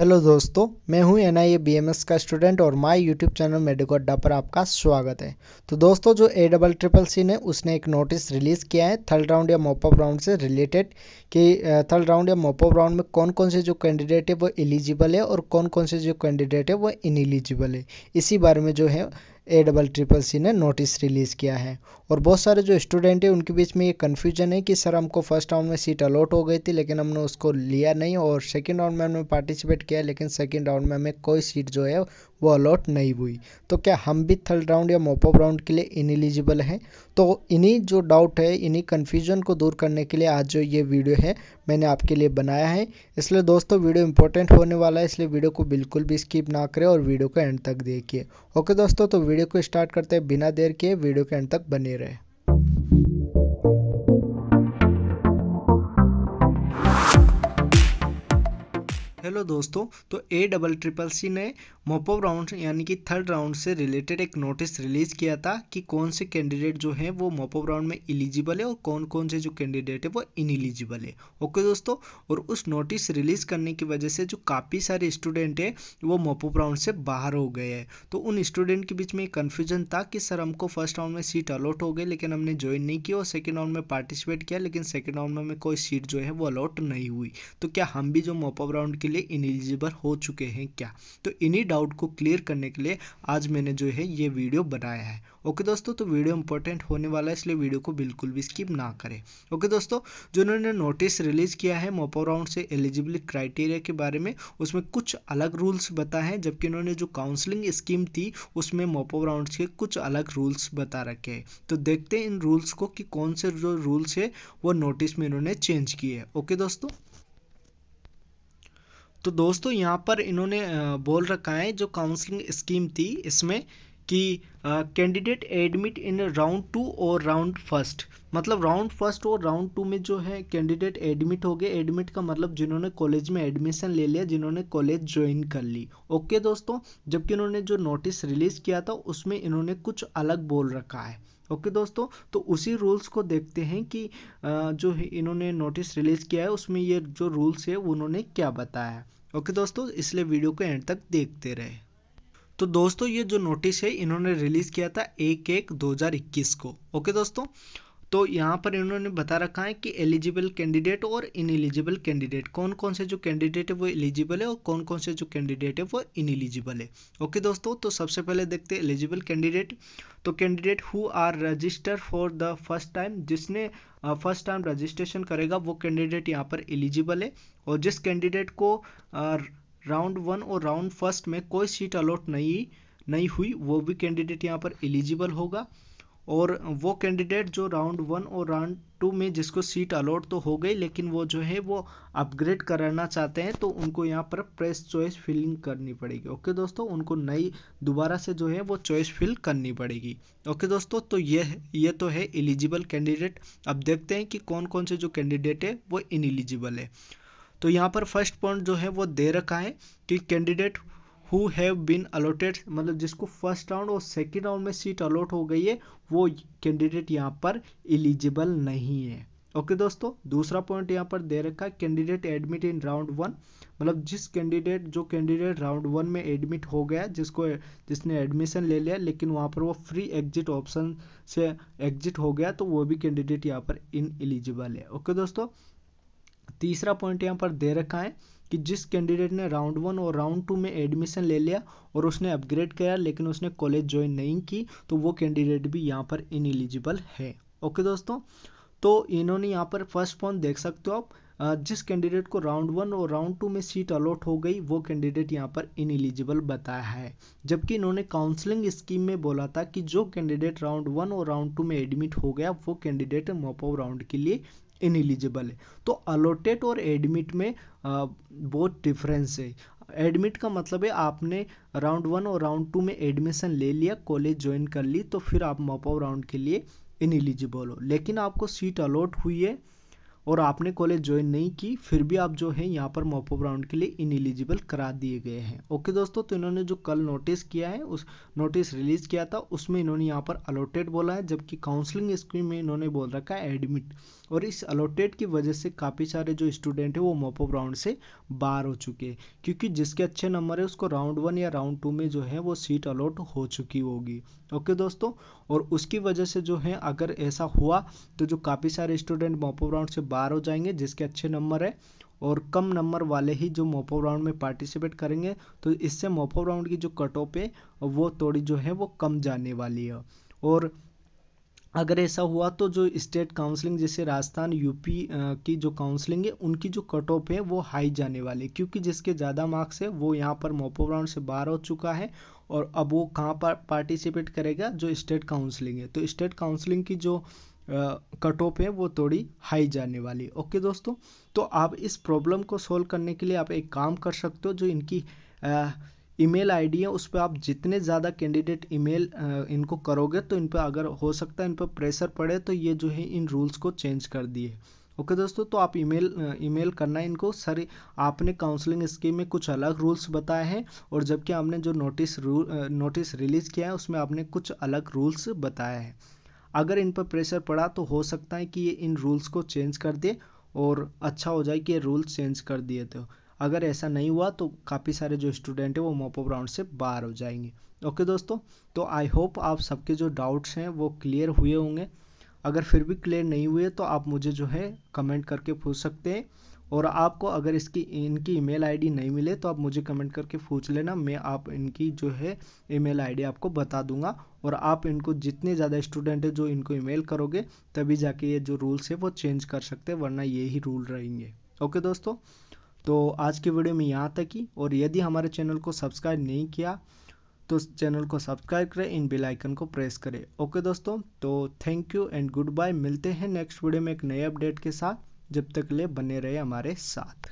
hello दोस्तों मैं हूं एन आई का स्टूडेंट और माय यूट्यूब चैनल मेडिको अड्डा पर आपका स्वागत है तो दोस्तों जो ए डबल ट्रिपल सी ने उसने एक नोटिस रिलीज़ किया है थर्ड राउंड या मोपअप राउंड से रिलेटेड कि थर्ड राउंड या मोपअप राउंड में कौन कौन से जो कैंडिडेट है वो एलिजिबल है और कौन कौन से जो कैंडिडेट है वो इनएलिजिबल है इसी बारे में जो है ए डबल ट्रिपल सी ने नोटिस रिलीज़ किया है और बहुत सारे जो स्टूडेंट हैं उनके बीच में ये कन्फ्यूजन है कि सर हमको फर्स्ट राउंड में सीट अलॉट हो गई थी लेकिन हमने उसको लिया नहीं और सेकेंड राउंड में हमने पार्टिसिपेट किया लेकिन सेकेंड राउंड में हमें कोई सीट जो है वो अलॉट नहीं हुई तो क्या हम भी थर्ड राउंड या मोपअप राउंड के लिए इनएलिजिबल हैं तो इन्हीं जो डाउट है इन्हीं कन्फ्यूजन को दूर करने के लिए आज जो ये वीडियो है मैंने आपके लिए बनाया है इसलिए दोस्तों वीडियो इंपॉर्टेंट होने वाला है इसलिए वीडियो को बिल्कुल भी स्किप ना करें और वीडियो को एंड तक देखिए ओके दोस्तों तो वीडियो को स्टार्ट करते हैं बिना देर के वीडियो के एंड तक बने रहे हेलो दोस्तों तो ए डबल ट्रिपल सी ने मोपो राउंड यानी कि थर्ड राउंड से रिलेटेड एक नोटिस रिलीज़ किया था कि कौन से कैंडिडेट जो हैं वो मोपो राउंड में इलिजिबल है और कौन कौन से जो कैंडिडेट है वो इनएलिजिबल है ओके दोस्तों और उस नोटिस रिलीज़ करने की वजह से जो काफ़ी सारे स्टूडेंट हैं वो मोपो राउंड से बाहर हो गए हैं तो उन स्टूडेंट के बीच में कन्फ्यूजन था कि सर हमको फर्स्ट राउंड में सीट अलॉट हो गई लेकिन हमने ज्वाइन नहीं किया और सेकेंड राउंड में पार्टिसिपेट किया लेकिन सेकेंड राउंड में कोई सीट जो है वो अलॉट नहीं हुई तो क्या हम भी जो मोपअप राउंड के लिए लिए इनिलिजिबल हो चुके हैं क्या तो इन्हीं डाउट को क्लियर करने के लिए आज मैंने जो है ये वीडियो बनाया है ओके दोस्तों तो वीडियो इंपॉर्टेंट होने वाला है इसलिए वीडियो को बिल्कुल भी स्किप ना करें ओके दोस्तों जो उन्होंने नोटिस रिलीज किया है मोपो राउंड से एलिजिबिलिटी क्राइटेरिया के बारे में उसमें कुछ अलग रूल्स बताए हैं जबकि उन्होंने जो काउंसलिंग स्कीम थी उसमें मोपो राउंड के कुछ अलग रूल्स बता रखे हैं तो देखते हैं इन रूल्स को कि कौन से जो रूल्स है वो नोटिस में इन्होंने चेंज किए ओके दोस्तों तो दोस्तों यहाँ पर इन्होंने बोल रखा है जो काउंसलिंग स्कीम थी इसमें कि candidate admit in round two और राउंड फर्स्ट मतलब राउंड फर्स्ट और राउंड टू में जो है कैंडिडेट एडमिट हो गए एडमिट का मतलब जिन्होंने कॉलेज में एडमिशन ले लिया जिन्होंने कॉलेज ज्वाइन कर ली ओके दोस्तों जबकि इन्होंने जो नोटिस रिलीज किया था उसमें इन्होंने कुछ अलग बोल रखा है ओके दोस्तों तो उसी रूल्स को देखते हैं कि जो इन्होंने नोटिस रिलीज किया है उसमें ये जो रूल्स है उन्होंने क्या बताया है ओके दोस्तों इसलिए वीडियो को एंड तक देखते रहे तो दोस्तों ये जो नोटिस है इन्होंने रिलीज़ किया था एक एक दो को ओके दोस्तों तो यहाँ पर इन्होंने बता रखा है कि एलिजिबल कैंडिडेट और इन एलिजिबल कैंडिडेट कौन कौन से जो कैंडिडेट है वो एलिजिबल है और कौन कौन से जो कैंडिडेट है वो इन एलिजिबल है ओके दोस्तों तो सबसे पहले देखते हैं एलिजिबल कैंडिडेट तो candidate who are register for the first time जिसने फर्स्ट टाइम रजिस्ट्रेशन करेगा वो कैंडिडेट यहाँ पर एलिजिबल है और जिस कैंडिडेट को राउंड वन और राउंड फर्स्ट में कोई सीट अलॉट नहीं नहीं हुई वो भी कैंडिडेट यहाँ पर एलिजिबल होगा और वो कैंडिडेट जो राउंड वन और राउंड टू में जिसको सीट अलॉट तो हो गई लेकिन वो जो है वो अपग्रेड कराना चाहते हैं तो उनको यहाँ पर प्रेस चॉइस फिलिंग करनी पड़ेगी ओके दोस्तों उनको नई दोबारा से जो है वो चॉइस फिल करनी पड़ेगी ओके दोस्तों तो ये ये तो है एलिजिबल कैंडिडेट अब देखते हैं कि कौन कौन से जो कैंडिडेट है वो इन है तो यहाँ पर फर्स्ट पॉइंट जो है वो दे रखा है कि candidate who have been allotted मतलब जिसको फर्स्ट राउंड और सेकेंड राउंड में सीट अलॉट हो गई है वो कैंडिडेट यहाँ पर एलिजिबल नहीं है ओके okay, दोस्तों दूसरा पॉइंट यहाँ पर दे रखा है candidate admit in round one मतलब जिस कैंडिडेट जो कैंडिडेट राउंड वन में एडमिट हो गया जिसको जिसने एडमिशन ले लिया लेकिन वहाँ पर वो फ्री एग्जिट ऑप्शन से एग्जिट हो गया तो वो भी कैंडिडेट यहाँ पर इन एलिजिबल है ओके okay, दोस्तों तीसरा पॉइंट यहाँ पर दे रखा है कि जिस कैंडिडेट ने राउंड वन और राउंड टू में एडमिशन ले लिया और उसने अपग्रेड किया लेकिन उसने कॉलेज ज्वाइन नहीं की तो वो कैंडिडेट भी यहाँ पर इनएलिजिबल है ओके दोस्तों तो इन्होंने यहाँ पर फर्स्ट पॉइंट देख सकते हो आप जिस कैंडिडेट को राउंड वन और राउंड टू में सीट अलॉट हो गई वो कैंडिडेट यहाँ पर एलिजिबल बताया है जबकि इन्होंने काउंसलिंग स्कीम में बोला था कि जो कैंडिडेट राउंड वन और राउंड टू में एडमिट हो गया वो कैंडिडेट मोपो राउंड के लिए इनएलिजिबल है तो अलोटेट और एडमिट में बहुत डिफरेंस है एडमिट का मतलब है आपने राउंड वन और राउंड टू में एडमिशन ले लिया कॉलेज ज्वाइन कर ली तो फिर आप मॉपअप राउंड के लिए इनएलिजिबल हो लेकिन आपको सीट अलॉट हुई है और आपने कॉलेज ज्वाइन नहीं की फिर भी आप जो है यहाँ पर मोपो राउंड के लिए इन एलिजिबल करा दिए गए हैं ओके दोस्तों तो इन्होंने जो कल नोटिस किया है उस नोटिस रिलीज किया था उसमें इन्होंने यहाँ पर अलोटेड बोला है जबकि काउंसलिंग स्कीम में इन्होंने बोल रखा है एडमिट और इस अलोटेड की वजह से काफ़ी सारे जो स्टूडेंट है वो मोपो राउंड से बाहर हो चुके हैं क्योंकि जिसके अच्छे नंबर है उसको राउंड वन या राउंड टू में जो है वो सीट अलॉट हो चुकी होगी ओके दोस्तों और उसकी वजह से जो है अगर ऐसा हुआ तो जो काफ़ी सारे स्टूडेंट मोपो राउंड से बाहर हो जाएंगे जिसके अच्छे नंबर है और कम नंबर वाले ही जो मोपो राउंड में पार्टिसिपेट करेंगे तो इससे मोपो राउंड की जो कट ऑफ है वो थोड़ी जो है वो कम जाने वाली है और अगर ऐसा हुआ तो जो स्टेट काउंसलिंग जैसे राजस्थान यूपी की जो काउंसलिंग है उनकी जो कट ऑफ है वो हाई जाने वाली है क्योंकि जिसके ज़्यादा मार्क्स है वो यहाँ पर मोपो राउंड से बाहर हो चुका है और अब वो कहाँ पर पार्टिसिपेट करेगा जो स्टेट काउंसलिंग है तो स्टेट काउंसलिंग की जो कट ऑफ है वो थोड़ी हाई जाने वाली ओके दोस्तों तो आप इस प्रॉब्लम को सोल्व करने के लिए आप एक काम कर सकते हो जो इनकी ईमेल आईडी है उस पर आप जितने ज़्यादा कैंडिडेट ईमेल इनको करोगे तो इन पर अगर हो सकता है इन पर प्रेशर पड़े तो ये जो है इन रूल्स को चेंज कर दिए ओके okay दोस्तों तो आप ईमेल ईमेल करना है इनको सर आपने काउंसलिंग स्कीम में कुछ अलग रूल्स बताए हैं और जबकि आपने जो नोटिस रूल नोटिस रिलीज़ किया है उसमें आपने कुछ अलग रूल्स बताए हैं अगर इन पर प्रेशर पड़ा तो हो सकता है कि ये इन रूल्स को चेंज कर दे और अच्छा हो जाए कि ये रूल्स चेंज कर दिए थे अगर ऐसा नहीं हुआ तो काफ़ी सारे जो स्टूडेंट हैं वो मोपो राउंड से बाहर हो जाएंगे ओके दोस्तों तो आई होप आप सबके जो डाउट्स हैं वो क्लियर हुए होंगे अगर फिर भी क्लियर नहीं हुए तो आप मुझे जो है कमेंट करके पूछ सकते हैं और आपको अगर इसकी इनकी ईमेल आईडी नहीं मिले तो आप मुझे कमेंट करके पूछ लेना मैं आप इनकी जो है ईमेल आईडी आपको बता दूंगा और आप इनको जितने ज़्यादा स्टूडेंट हैं जो इनको ईमेल करोगे तभी जाके ये जो रूल्स है वो चेंज कर सकते हैं वरना ही रूल रहेंगे ओके दोस्तों तो आज की वीडियो में यहाँ तक ही और यदि हमारे चैनल को सब्सक्राइब नहीं किया तो चैनल को सब्सक्राइब करें इन बेल आइकन को प्रेस करें ओके दोस्तों तो thank you and goodbye मिलते हैं नेक्स्ट वीडियो में एक नए अपडेट के साथ जब तक ले बने रहे हमारे साथ